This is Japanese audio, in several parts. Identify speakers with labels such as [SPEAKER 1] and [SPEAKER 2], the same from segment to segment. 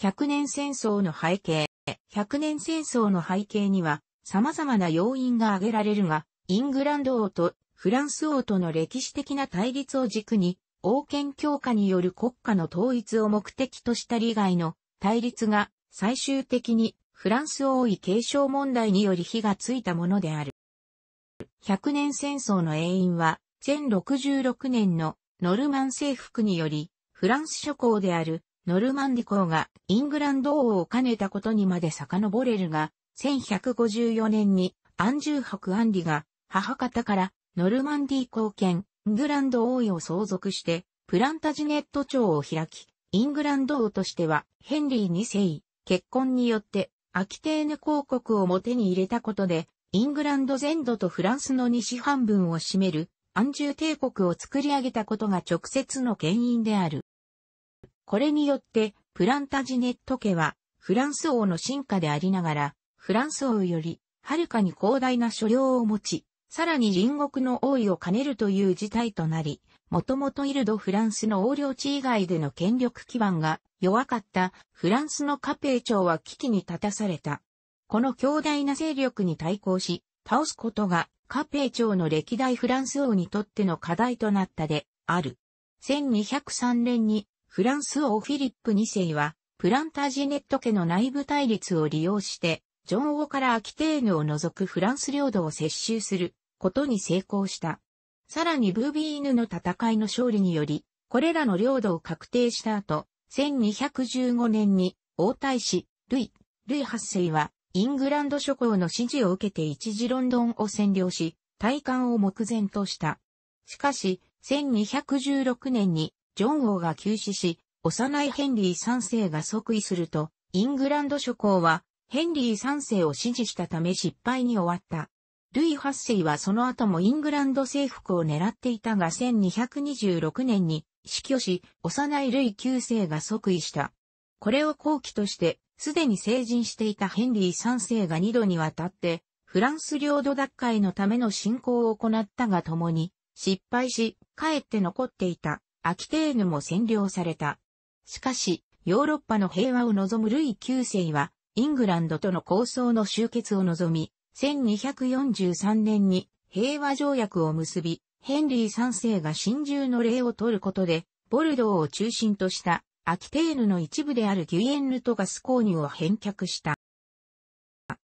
[SPEAKER 1] 100年戦争の背景。100年戦争の背景には様々な要因が挙げられるが、イングランド王とフランス王との歴史的な対立を軸に、王権強化による国家の統一を目的とした利害の対立が最終的にフランス王位継承問題により火がついたものである。100年戦争の永因は1066年のノルマン征服によりフランス諸侯であるノルマンディ公がイングランド王を兼ねたことにまで遡れるが、1154年にアンジュー伯アンリが母方からノルマンディ公権、イングランド王位を相続して、プランタジネット庁を開き、イングランド王としてはヘンリー2世、結婚によってアキテーヌ公国をも手に入れたことで、イングランド全土とフランスの西半分を占めるアンジュー帝国を作り上げたことが直接の原因である。これによって、プランタジネット家は、フランス王の進化でありながら、フランス王より、はるかに広大な所領を持ち、さらに隣国の王位を兼ねるという事態となり、もともとイルド・フランスの横領地以外での権力基盤が弱かったフランスのカペー朝は危機に立たされた。この強大な勢力に対抗し、倒すことがカペー朝の歴代フランス王にとっての課題となったである。1203年にフランス王フィリップ2世は、プランタージネット家の内部対立を利用して、ジョン王からアキテーヌを除くフランス領土を接収することに成功した。さらにブービーヌの戦いの勝利により、これらの領土を確定した後、1215年に王太子、ルイ、ルイ8世は、イングランド諸侯の指示を受けて一時ロンドンを占領し、大感を目前とした。しかし、1216年にジョン王が急死し、幼いヘンリー3世が即位すると、イングランド諸侯は、ヘンリー3世を支持したため失敗に終わった。ルイ8世はその後もイングランド征服を狙っていたが1226年に死去し、幼いルイ9世が即位した。これを後期として、すでに成人していたヘンリー3世が2度にわたって、フランス領土奪回のための進行を行ったが共に、失敗し、かえって残っていたアキテーヌも占領された。しかし、ヨーロッパの平和を望むルイ9世は、イングランドとの構想の終結を望み、1243年に平和条約を結び、ヘンリー3世が真珠の礼を取ることで、ボルドーを中心としたアキテーヌの一部であるギュエンヌとガス購入を返却した。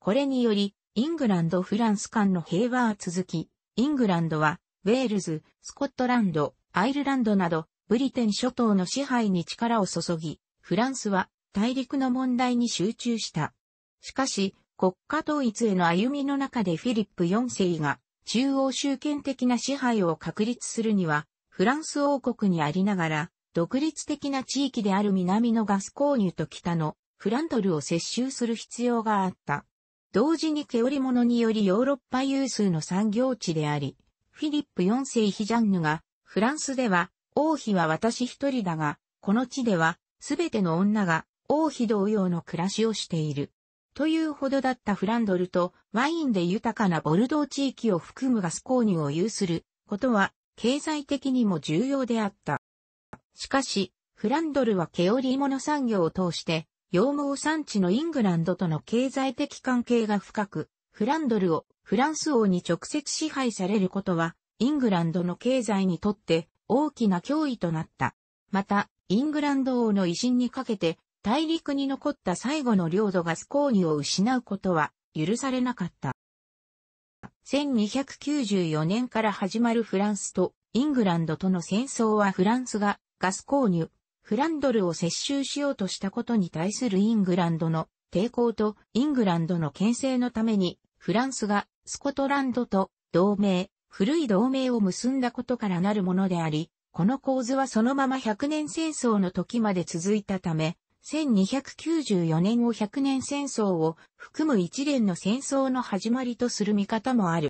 [SPEAKER 1] これにより、イングランド・フランス間の平和は続き、イングランドは、ウェールズ、スコットランド、アイルランドなど、ブリテン諸島の支配に力を注ぎ、フランスは大陸の問題に集中した。しかし、国家統一への歩みの中でフィリップ4世が中央集権的な支配を確立するには、フランス王国にありながら、独立的な地域である南のガス購入と北のフランドルを接収する必要があった。同時に毛織物によりヨーロッパ有数の産業地であり、フィリップ4世ヒジャンヌがフランスでは、王妃は私一人だが、この地では、すべての女が、王妃同様の暮らしをしている。というほどだったフランドルと、ワインで豊かなボルドー地域を含むガス購入を有することは、経済的にも重要であった。しかし、フランドルは毛織物産業を通して、羊毛産地のイングランドとの経済的関係が深く、フランドルをフランス王に直接支配されることはイングランドの経済にとって大きな脅威となった。また、イングランド王の威信にかけて、大陸に残った最後の領土ガスコーニを失うことは許されなかった。1294年から始まるフランスとイングランドとの戦争はフランスがガス購入、フランドルを接収しようとしたことに対するイングランドの抵抗とイングランドの牽制のためにフランスがスコトランドと同盟、古い同盟を結んだことからなるものであり、この構図はそのまま100年戦争の時まで続いたため、1294年を100年戦争を含む一連の戦争の始まりとする見方もある。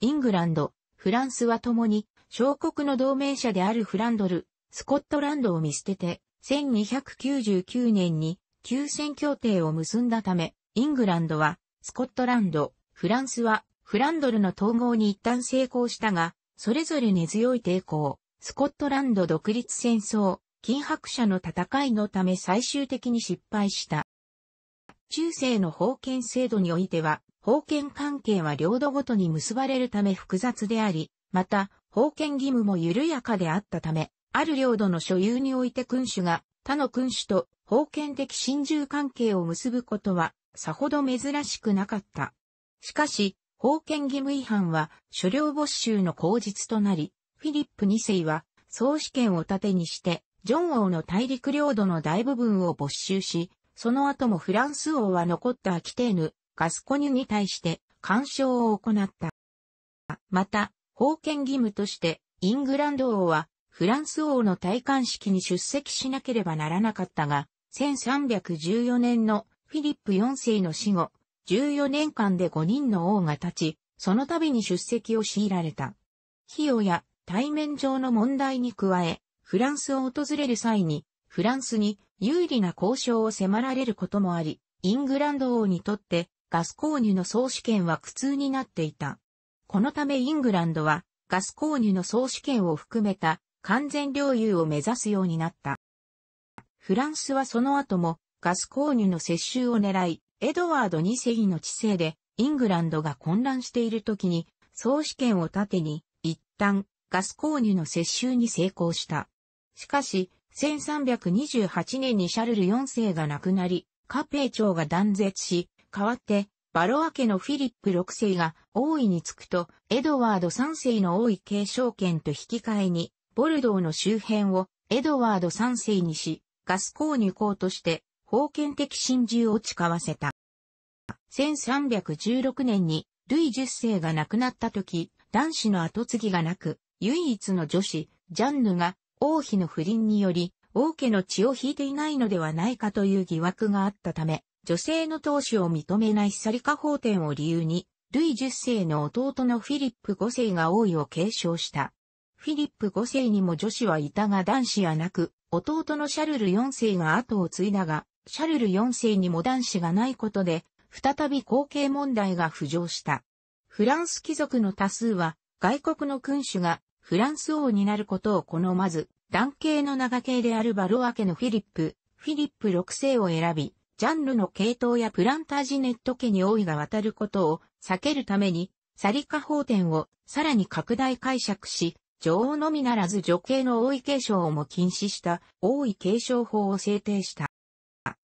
[SPEAKER 1] イングランド、フランスは共に、小国の同盟者であるフランドル、スコットランドを見捨てて、1299年に休戦協定を結んだため、イングランドは、スコットランド、フランスはフランドルの統合に一旦成功したが、それぞれ根強い抵抗、スコットランド独立戦争、金白者の戦いのため最終的に失敗した。中世の封建制度においては、封建関係は領土ごとに結ばれるため複雑であり、また、封建義務も緩やかであったため、ある領土の所有において君主が他の君主と封建的親従関係を結ぶことはさほど珍しくなかった。しかし、封建義務違反は所領没収の口実となり、フィリップ2世は総主権を盾にして、ジョン王の大陸領土の大部分を没収し、その後もフランス王は残ったアキテーヌ、ガスコニュに対して干渉を行った。また、封建義務として、イングランド王はフランス王の戴冠式に出席しなければならなかったが、1314年のフィリップ4世の死後、14年間で5人の王が立ち、その度に出席を強いられた。費用や対面上の問題に加え、フランスを訪れる際に、フランスに有利な交渉を迫られることもあり、イングランド王にとってガス購入の総主権は苦痛になっていた。このためイングランドはガス購入の総主権を含めた完全領有を目指すようになった。フランスはその後もガス購入の接収を狙い、エドワード2世の治世で、イングランドが混乱している時に、総主権を盾に、一旦、ガスコーニュの接収に成功した。しかし、1328年にシャルル4世が亡くなり、カペー朝が断絶し、代わって、バロア家のフィリップ6世が王位につくと、エドワード3世の王位継承権と引き換えに、ボルドーの周辺をエドワード3世にし、ガスコーニュ公として封建的真珠を誓わせた。1316年に、ルイ10世が亡くなった時、男子の後継ぎがなく、唯一の女子、ジャンヌが王妃の不倫により、王家の血を引いていないのではないかという疑惑があったため、女性の当主を認めないサリカ法典を理由に、ルイ10世の弟のフィリップ5世が王位を継承した。フィリップ5世にも女子はいたが男子はなく、弟のシャルル4世が後を継いだが、シャルル4世にも男子がないことで、再び後継問題が浮上した。フランス貴族の多数は、外国の君主がフランス王になることを好まず、男系の長系であるバロア家のフィリップ、フィリップ6世を選び、ジャンルの系統やプランタージネット家に王位が渡ることを避けるために、サリカ法典をさらに拡大解釈し、女王のみならず女系の王位継承をも禁止した王位継承法を制定した。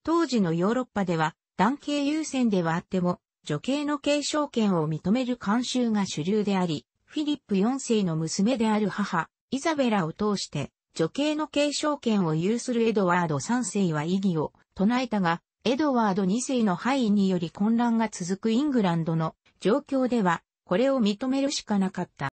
[SPEAKER 1] 当時のヨーロッパでは、男系優先ではあっても、女系の継承権を認める慣習が主流であり、フィリップ4世の娘である母、イザベラを通して、女系の継承権を有するエドワード3世は異議を唱えたが、エドワード2世の敗位により混乱が続くイングランドの状況では、これを認めるしかなかった。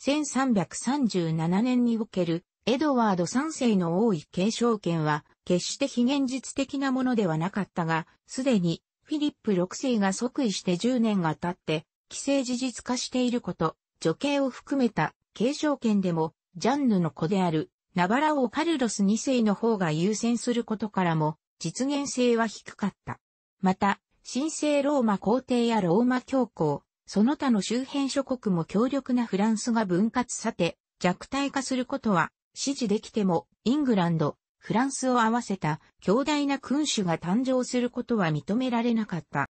[SPEAKER 1] 1337年におけるエドワード3世の王位継承権は、決して非現実的なものではなかったが、すでにフィリップ6世が即位して10年が経って、既成事実化していること、女系を含めた継承権でも、ジャンヌの子である、ナバラ王カルロス2世の方が優先することからも、実現性は低かった。また、神聖ローマ皇帝やローマ教皇、その他の周辺諸国も強力なフランスが分割さて、弱体化することは、支持できても、イングランド、フランスを合わせた強大な君主が誕生することは認められなかった。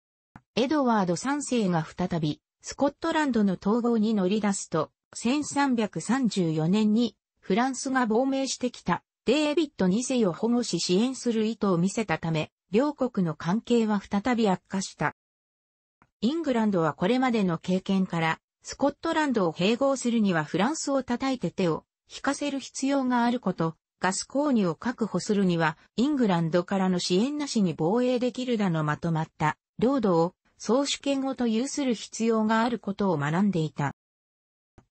[SPEAKER 1] エドワード3世が再び、スコットランドの統合に乗り出すと、1334年にフランスが亡命してきたデービッド2世を保護し支援する意図を見せたため、両国の関係は再び悪化した。イングランドはこれまでの経験から、スコットランドを併合するにはフランスを叩いて手を引かせる必要があることガス購入を確保するには、イングランドからの支援なしに防衛できるだのまとまった領土を総主権ごと有する必要があることを学んでいた。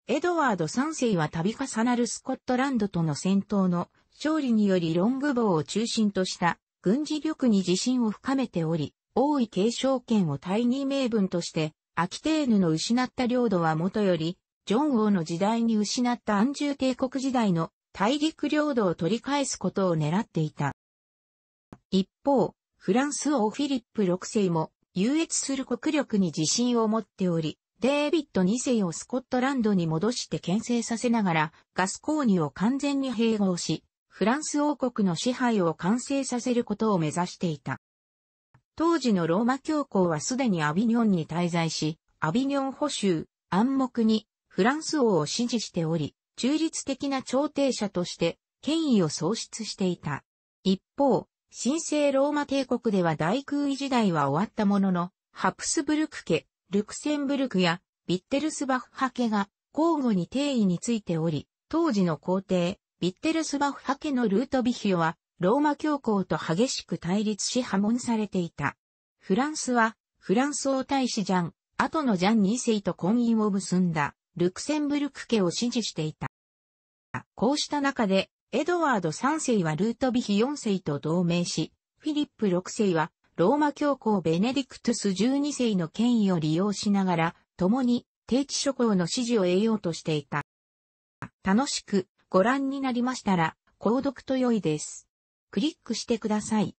[SPEAKER 1] エドワード3世は度重なるスコットランドとの戦闘の勝利によりロングボウを中心とした軍事力に自信を深めており、王位継承権を第任名分として、アキテーヌの失った領土はもとより、ジョン王の時代に失った安住帝国時代の大陸領土を取り返すことを狙っていた。一方、フランス王フィリップ6世も優越する国力に自信を持っており、デービッド2世をスコットランドに戻して牽制させながら、ガスコーニを完全に併合し、フランス王国の支配を完成させることを目指していた。当時のローマ教皇はすでにアビニョンに滞在し、アビニョン保守、暗黙にフランス王を支持しており、中立的な調停者として権威を喪失していた。一方、神聖ローマ帝国では大空位時代は終わったものの、ハプスブルク家、ルクセンブルクやビッテルスバッハ家が交互に定位についており、当時の皇帝、ビッテルスバッハ家のルートビヒオは、ローマ教皇と激しく対立し破門されていた。フランスは、フランス王太子ジャン、後のジャン2世と婚姻を結んだ。ルクセンブルク家を支持していた。こうした中で、エドワード3世はルートビヒ4世と同盟し、フィリップ6世はローマ教皇ベネディクトゥス12世の権威を利用しながら、共に定期諸侯の支持を得ようとしていた。楽しくご覧になりましたら、購読と良いです。クリックしてください。